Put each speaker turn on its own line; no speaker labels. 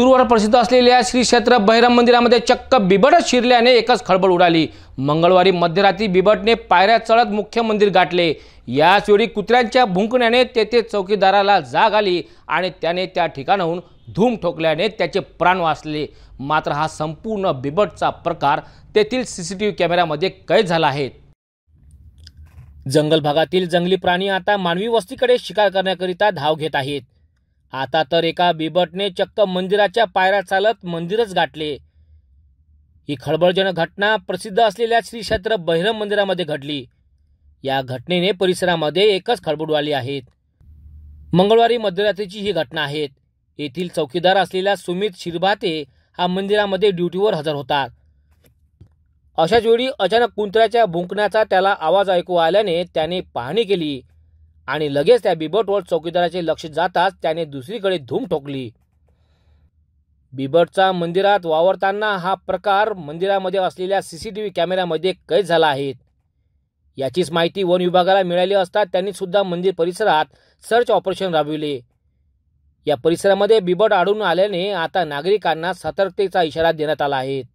गुरुवार प्रसिद्ध असलेल्या श्री क्षेत्र बहिरम मंदिरामध्ये चक्क बिबटच शिरल्याने एकच खळबळ उडाली मंगळवारी मध्यरात्री बिबटने पायऱ्या चढत मुख्य मंदिर गाठले याच वेळी कुत्र्यांच्या भुंकण्याने तेथे चौकीदाराला जाग आली आणि त्याने त्या ठिकाणाहून धूम ठोकल्याने त्याचे प्राण वाचले मात्र हा संपूर्ण बिबटचा प्रकार तेथील सी सी कॅमेऱ्यामध्ये कैद झाला आहे जंगल भागातील जंगली प्राणी आता मानवी वस्तीकडे शिकार करण्याकरिता धाव घेत आहेत आता तर एका बिबटने चक्क मंदिराच्या पायऱ्या चालत मंदिरच गाठले ही खळबळजनक घटना प्रसिद्ध असलेल्या श्री क्षेत्र बहिरम मंदिरामध्ये घडली या घटनेने परिसरामध्ये एकच खळबुडवाली आहेत मंगळवारी मध्यरात्रीची ही घटना आहे येथील चौकीदार असलेल्या सुमित शिरभाते हा मंदिरामध्ये ड्युटीवर हजर होता अशाच वेळी अचानक कुंत्र्याच्या भुंकण्याचा त्याला आवाज ऐकू आल्याने त्याने पाहणी केली आणि लगेच त्या बिबटवर चौकीदाराचे लक्ष जाताच त्याने दुसरीकडे धूम ठोकली बिबटचा मंदिरात वावरताना हा प्रकार मंदिरामध्ये असलेल्या सी सी टी व्ही कॅमेऱ्यामध्ये कैद झाला आहे याचीच माहिती वन विभागाला मिळाली असता त्यांनी सुद्धा मंदिर परिसरात सर्च ऑपरेशन राबविले या परिसरामध्ये बिबट आढळून आल्याने आता नागरिकांना सतर्कतेचा इशारा देण्यात आला आहे